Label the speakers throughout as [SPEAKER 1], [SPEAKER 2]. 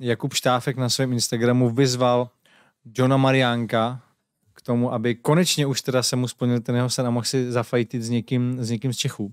[SPEAKER 1] Jakub Štáfek na svém Instagramu vyzval Johna Marianka k tomu, aby konečně už teda se mu splnil ten jeho sen a mohl si zafajtit s někým, s někým z Čechů.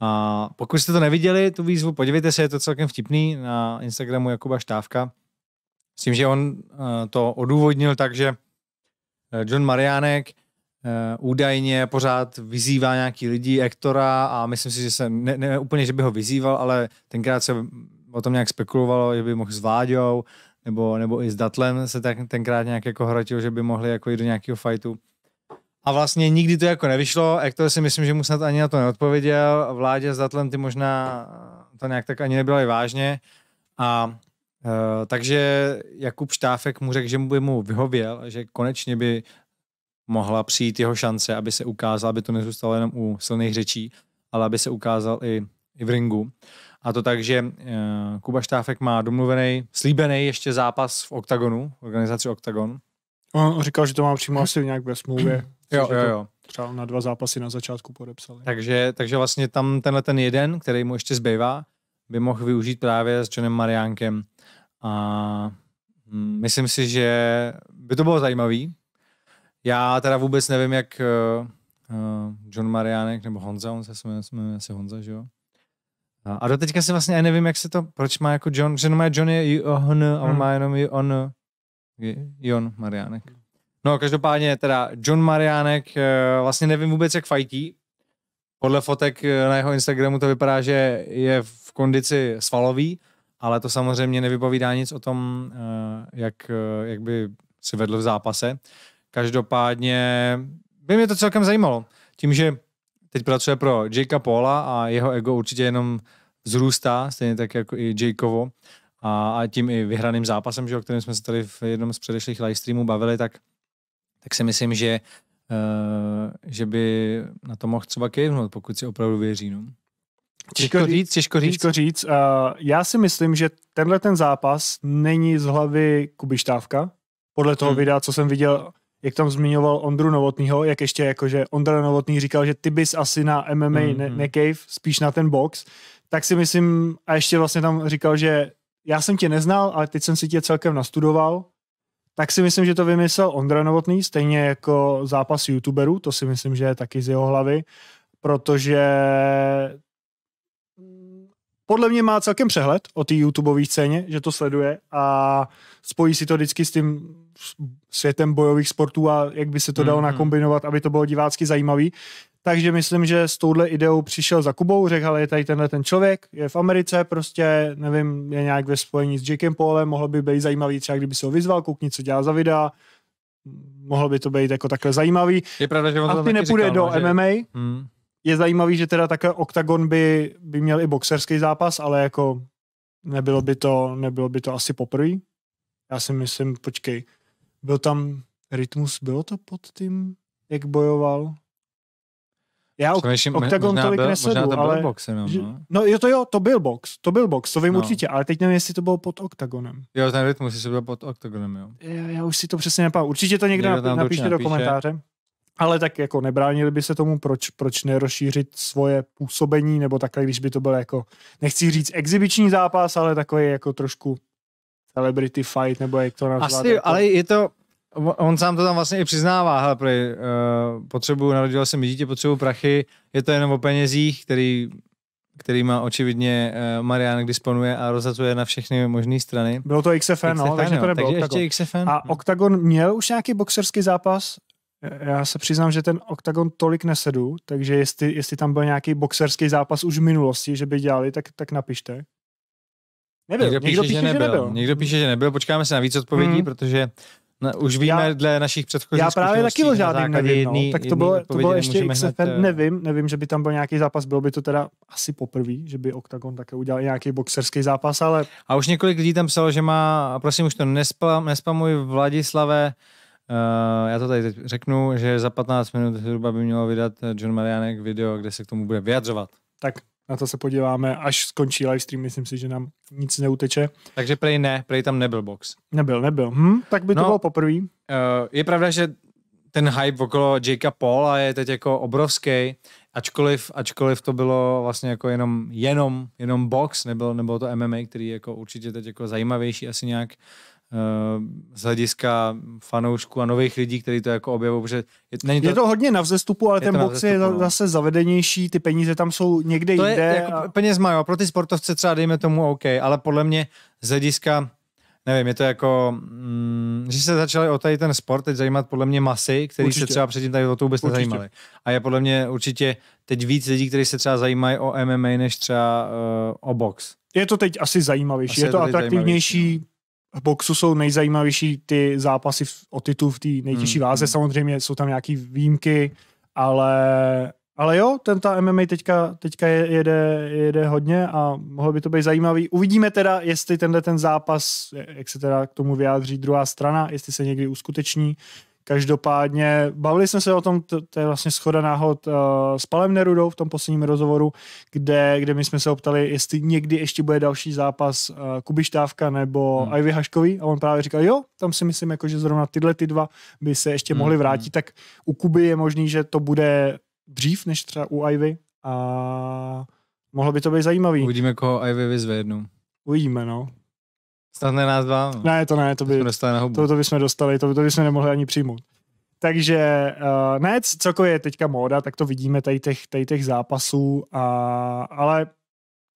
[SPEAKER 1] A pokud jste to neviděli, tu výzvu, podívejte se, je to celkem vtipný na Instagramu Jakuba Štávka. S tím, že on eh, to odůvodnil tak, že eh, John Mariánek eh, údajně pořád vyzývá nějaký lidi, Ektora a myslím si, že se ne, ne úplně, že by ho vyzýval, ale tenkrát se o tom nějak spekulovalo, že by mohl s Váďou, nebo, nebo i s Datlem se tak, tenkrát nějak jako hrotil, že by mohli jako jít do nějakého fightu. A vlastně nikdy to jako nevyšlo, Ektor si myslím, že mu snad ani na to neodpověděl, vládě s Datlem ty možná to nějak tak ani i vážně. A Uh, takže Jakub Štáfek mu řekl, že mu by mu vyhověl, že konečně by mohla přijít jeho šance, aby se ukázal, aby to nezůstalo jenom u silných řečí, ale aby se ukázal i, i v ringu. A to tak, že eh, Kuba Štáfek má domluvený, slíbený ještě zápas v OKTAGONu, organizaci OKTAGON.
[SPEAKER 2] On říkal, že to má přímo asi nějak ve smlouvě. jo, jo, jo. Třeba na dva zápasy na začátku podepsali.
[SPEAKER 1] Takže, takže vlastně tam tenhle ten jeden, který mu ještě zbývá, by mohl využít právě s Johnem Mariánkem. A hm, myslím si, že by to bylo zajímavý. Já teda vůbec nevím, jak eh, eh, John Mariánek nebo Honza, on se jmenuje asi Honza, že jo? A teďka si vlastně, já nevím, jak se to, proč má jako John, že má John je on, a on hmm. má jenom i on, Jon Mariánek. No, každopádně teda John Mariánek, eh, vlastně nevím vůbec, jak fajtí. Podle fotek eh, na jeho Instagramu to vypadá, že je v kondici svalový, ale to samozřejmě nevypovídá nic o tom, eh, jak, jak by si vedl v zápase. Každopádně by mě to celkem zajímalo. Tím, že teď pracuje pro Jakea Paula a jeho ego určitě jenom zrůstá, stejně tak jako i Jakeovo. A, a tím i vyhraným zápasem, že, o kterém jsme se tady v jednom z předešlých livestreamů bavili, tak, tak si myslím, že, uh, že by na to mohl třeba kejvnout, pokud si opravdu věří. No.
[SPEAKER 2] Těžko, těžko říct, těžko říct. Těžko říct. Uh, já si myslím, že tenhle ten zápas není z hlavy Kubištávka. Podle toho hmm. videa, co jsem viděl, jak tam zmiňoval Ondru Novotnýho, jak ještě jakože Ondra Novotný říkal, že ty bys asi na MMA mm-hmm. ne, mhm. ne cave, spíš na ten box, tak si myslím, a ještě vlastně tam říkal, že já jsem tě neznal, ale teď jsem si tě celkem nastudoval, tak si myslím, že to vymyslel Ondra Novotný, stejně jako zápas youtuberů, to si myslím, že je taky z jeho hlavy, protože podle mě má celkem přehled o té YouTubeové scéně, že to sleduje a spojí si to vždycky s tím světem bojových sportů a jak by se to dalo mm-hmm. nakombinovat, aby to bylo divácky zajímavý. Takže myslím, že s touhle ideou přišel za Kubou, řekl, ale je tady tenhle ten člověk, je v Americe, prostě, nevím, je nějak ve spojení s Jakem Paulem, mohlo by být zajímavý třeba, kdyby se ho vyzval, koukni, co dělá za videa, mohlo by to být jako takhle zajímavý.
[SPEAKER 1] Je pravda, že on Asi nepůjde říkal, do no, že... MMA, hmm
[SPEAKER 2] je zajímavý, že teda také OKTAGON by, by měl i boxerský zápas, ale jako nebylo by to, nebylo by to asi poprvé. Já si myslím, počkej, byl tam rytmus, bylo to pod tím, jak bojoval? Já Přemýšlím, OKTAGON tolik byl, nesedu, možná to byl ale... Box jenom, no. no jo, to jo, to byl box, to byl box, to vím no. určitě, ale teď nevím, jestli to bylo pod OKTAGONem.
[SPEAKER 1] Jo, ten rytmus, jestli byl pod OKTAGONem, jo.
[SPEAKER 2] Já, já už si to přesně nepamatuju. Určitě to někdo napíšte do komentáře ale tak jako nebránili by se tomu, proč, proč nerozšířit svoje působení, nebo takhle, když by to byl jako, nechci říct exibiční zápas, ale takový jako trošku celebrity fight, nebo jak to nazvat. Asi, jako... ale
[SPEAKER 1] je to, on sám to tam vlastně i přiznává, hele, prý, uh, eh, potřebuji, narodil jsem dítě, potřebuji prachy, je to jenom o penězích, který který má očividně eh, Marian disponuje a rozhazuje na všechny možné strany. Bylo to XFN, XFN no, takže to nebylo takže ještě XFN. A
[SPEAKER 2] Octagon měl už nějaký boxerský zápas? Já se přiznám, že ten OKTAGON tolik nesedu, takže jestli, jestli tam byl nějaký boxerský zápas už v minulosti, že by dělali, tak, tak napište.
[SPEAKER 1] Nebyl. Někdo, Někdo píše, že, nebyl. že nebyl. Někdo píše, že nebyl. Počkáme se na víc odpovědí, hmm. protože na, už víme já, dle našich předchozích Já právě taky o žádným nevím, jedný, no. tak to bylo, to bylo ještě XFN, hned, eh,
[SPEAKER 2] nevím, nevím, že by tam byl nějaký zápas, bylo by to teda asi poprvé, že by Octagon také udělal nějaký boxerský zápas, ale... A už několik lidí tam psalo, že
[SPEAKER 1] má, prosím, už to nespam, nespamuj, Vladislave, Uh, já to tady teď řeknu, že za 15 minut zhruba by mělo vydat John Marianek video, kde se k tomu bude vyjadřovat.
[SPEAKER 2] Tak na to se podíváme, až skončí livestream, myslím si, že nám nic neuteče.
[SPEAKER 1] Takže prej ne, prej tam nebyl box.
[SPEAKER 2] Nebyl, nebyl. Hm, tak by to no. bylo poprvé. Uh,
[SPEAKER 1] je pravda, že ten hype okolo Jakea Paula je teď jako obrovský, ačkoliv, ačkoliv to bylo vlastně jako jenom, jenom, jenom box, nebylo, nebylo to MMA, který je jako určitě teď jako zajímavější asi nějak. Uh, Eh, z hlediska fanoušků a nových lidí, kteří to jako objevují, je, není to, je to hodně na
[SPEAKER 2] vzestupu, ale ten box je no. zase zavedenější, ty peníze tam jsou někde to jinde. Je, jako a...
[SPEAKER 1] peněz má, jo, pro ty sportovce třeba dejme tomu OK, ale podle mě z hlediska, nevím, je to jako, mm, že se začaly o tady ten sport teď zajímat podle mě masy, který se třeba předtím tady o to vůbec určitě. nezajímali. A je podle mě určitě teď víc lidí, kteří se třeba zajímají o
[SPEAKER 2] MMA, než třeba uh, o box. Je to teď asi zajímavější, asi je je to atraktivnější, boxu jsou nejzajímavější ty zápasy o titul v té nejtěžší hmm. váze. Hmm. Samozřejmě jsou tam nějaké výjimky, ale, ale jo, ten ta MMA teďka, teďka jede, jede hodně a mohlo by to být zajímavý. Uvidíme teda, jestli tenhle ten zápas, jak se teda k tomu vyjádří druhá strana, jestli se někdy uskuteční. Uh, Každopádně bavili jsme se o tom, to, to je vlastně schoda náhod uh, s Palem Nerudou v tom posledním rozhovoru, kde, kde my jsme se optali, jestli někdy ještě bude další zápas uh, eh, Kubištávka nebo hmm. Ivy Haškový a on právě říkal, jo, tam si myslím, jako, že zrovna tyhle ty dva by se ještě hmm. mohli hmm. vrátit, tak u Kuby je možný, že to bude dřív než třeba u Ivy a mohlo by to být zajímavý. Uvidíme, koho Ivy vyzve jednou. Uvidíme, no. Snad ne nás dva. No. Ne, to ne, to by, dostali na hubu. To, to bychom dostali, to, to bychom nemohli ani přijmout. Takže uh, ne, celkově je teďka móda, tak to vidíme tady těch, tady těch zápasů, a, ale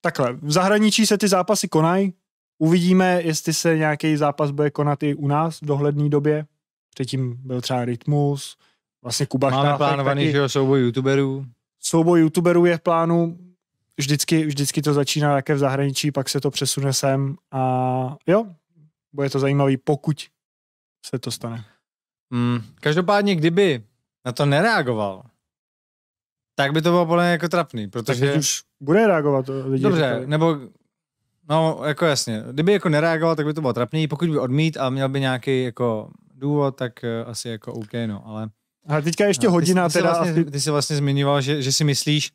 [SPEAKER 2] takhle, v zahraničí se ty zápasy konají, uvidíme, jestli se nějaký zápas bude konat i u nás v dohledné době, předtím byl třeba Rytmus, vlastně Kuba Máme Štáfek, plánovaný taky, že jo,
[SPEAKER 1] souboj youtuberů.
[SPEAKER 2] Souboj youtuberů je v plánu, vždycky, vždycky to začíná také v zahraničí, pak se to přesune sem a jo, bude to zajímavý, pokud se to stane. Mm,
[SPEAKER 1] každopádně, kdyby na to nereagoval, tak by to bylo podle jako trapný, protože... Tak už
[SPEAKER 2] bude reagovat eh, lidi. Dobře, říkali.
[SPEAKER 1] nebo... No, jako jasně. Kdyby jako nereagoval, tak by to bylo trapný. Pokud by odmít a měl by nějaký jako důvod, tak eh, asi jako OK, no, ale...
[SPEAKER 2] A teďka ještě no, hodina ty, ty teda... Jsi vlastně, asi...
[SPEAKER 1] Ty jsi vlastně zmiňoval, že, že si myslíš,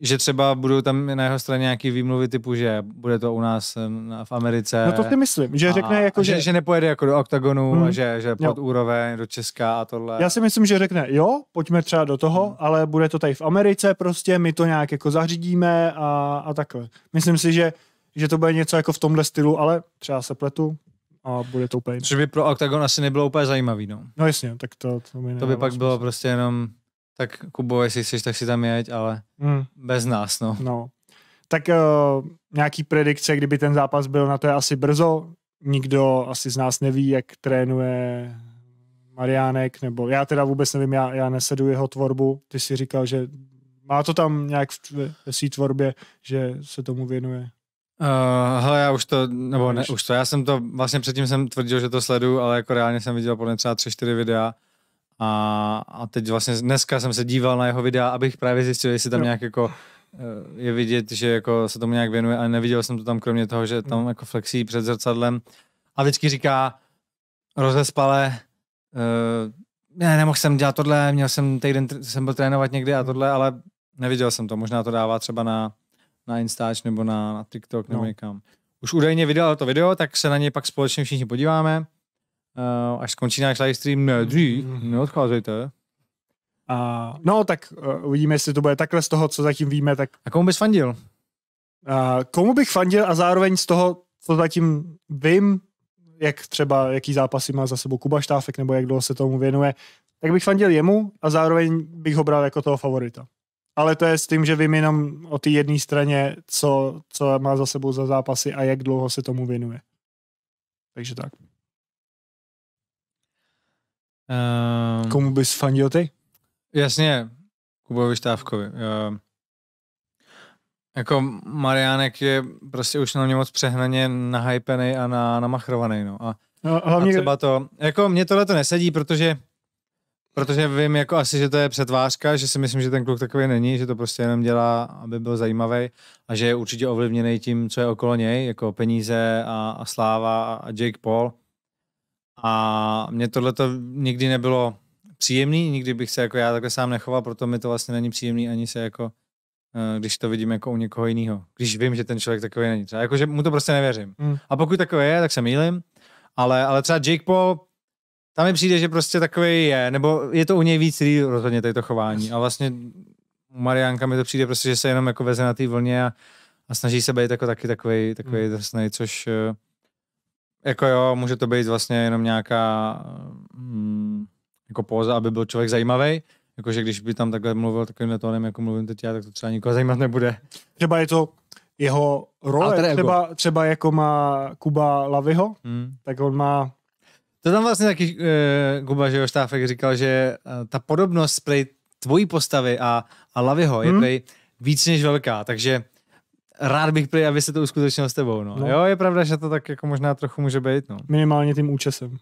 [SPEAKER 1] že třeba budou tam na jeho straně nějaký výmluvy typu, že bude to u nás v Americe. No to ty myslím, že a, řekne jako, že, že... Že nepojede jako do oktagonu hmm. a mhm. že, že pod jo. úroveň do Česka a tohle. Já si myslím,
[SPEAKER 2] že řekne jo, pojďme třeba do toho, hmm. ale bude to tady v Americe prostě, my to nějak jako zařídíme a, a takhle. Myslím si, že, že to bude něco jako v tomhle stylu, ale třeba se pletu, a bude to úplně. Což
[SPEAKER 1] by pro Octagon asi nebylo úplně zajímavý, no.
[SPEAKER 2] No jasně, tak to, to mi To by pak smysl.
[SPEAKER 1] bylo prostě jenom tak Kubo, jestli chceš, tak si tam jeď, ale hmm. bez nás, no.
[SPEAKER 2] no. Tak uh, nějaký predikce, kdyby ten zápas byl, na to je asi brzo. Nikdo asi z nás neví, jak trénuje Mariánek, nebo já teda vůbec nevím, já, já nesedu jeho tvorbu. Ty si říkal, že má to tam nějak v, ve své tvorbě, že se tomu věnuje.
[SPEAKER 1] Uh, hele, já už to, nebo ne, už to, já jsem to, vlastně předtím jsem tvrdil, že to sledu, ale jako reálně jsem viděl podle třeba tři, čtyři videa a, a teď vlastně dneska jsem se díval na jeho videa, abych právě zjistil, jestli tam no. nějak jako eh, je vidět, že jako se tomu nějak věnuje, ale neviděl jsem to tam kromě toho, že tam hmm. jako flexí před zrcadlem. A vždycky říká rozespale, uh, ne, nemohl jsem dělat tohle, měl jsem týden, jsem byl trénovat někdy a hmm. tohle, ale neviděl jsem to. Možná to dává třeba na, na Instač nebo na, na TikTok nebo no. někam. Už údajně vydal to video, tak se na něj pak společně všichni podíváme. Eh, až skončí náš livestream, ne, dřív, mhm. neodcházejte.
[SPEAKER 2] Uh, no, tak uh, uvidíme, jestli to bude takhle z toho, co zatím víme. Tak... A komu bys fandil? Uh, komu bych fandil a zároveň z toho, co zatím vím, jak třeba, jaký zápasy má za sebou Kuba Štáfek, nebo jak dlouho se tomu věnuje, tak bych fandil jemu a zároveň bych ho bral jako toho favorita. Ale to je s tím, že vím jenom o té jedné straně, co, co má za sebou za zápasy a jak dlouho se tomu věnuje. Takže tak. Uh, Komu bys fandil ty?
[SPEAKER 1] Jasně, Kubovi Štávkovi. Uh, jako Mariánek je prostě už na mě moc přehnaně nahypený a na, namachrovaný, no. A,
[SPEAKER 2] no, hlavně... a třeba
[SPEAKER 1] to, jako mě tohle to nesedí, protože Protože vím jako asi, že to je přetvářka, že si myslím, že ten kluk takový není, že to prostě jenom dělá, aby byl zajímavý a že je určitě ovlivněný tím, co je okolo něj, jako peníze a, a sláva a Jake Paul. A mě tohle to nikdy nebylo příjemný, nikdy bych se jako já takhle sám nechoval, proto mi to vlastně není příjemný ani se jako, eh, když to vidím jako u někoho jiného. Když vím, že ten člověk takový není. Třeba jako, že mu to prostě nevěřím. Mm. A pokud takový je, tak se mýlím. Ale, ale třeba Jake Paul, tam mi přijde, že prostě takový je, nebo je to u něj víc real rozhodně tady to chování. A vlastně u Mariánka mi to přijde prostě, že se jenom jako veze na té vlně a, a snaží se být jako taky takový, takový mm. drsnej, což eh, jako jo, může to být vlastně jenom nějaká hm, jako póza, aby byl člověk zajímavý. Jakože když by tam takhle mluvil takovým tónem, jako mluvím teď já, tak to třeba nikoho zajímat nebude.
[SPEAKER 2] Třeba je to jeho role, třeba, třeba jako má Kuba Laviho, hmm. tak on má...
[SPEAKER 1] To tam vlastně taky uh, Kuba, že jo, Štáfek říkal, že uh, ta podobnost play tvojí postavy a, a Laviho je hmm. play víc než velká, takže rád bych byl, aby se to uskutečnilo s tebou. No. no. Jo, je pravda, že to tak jako možná trochu může být. No. Minimálně tím účesem.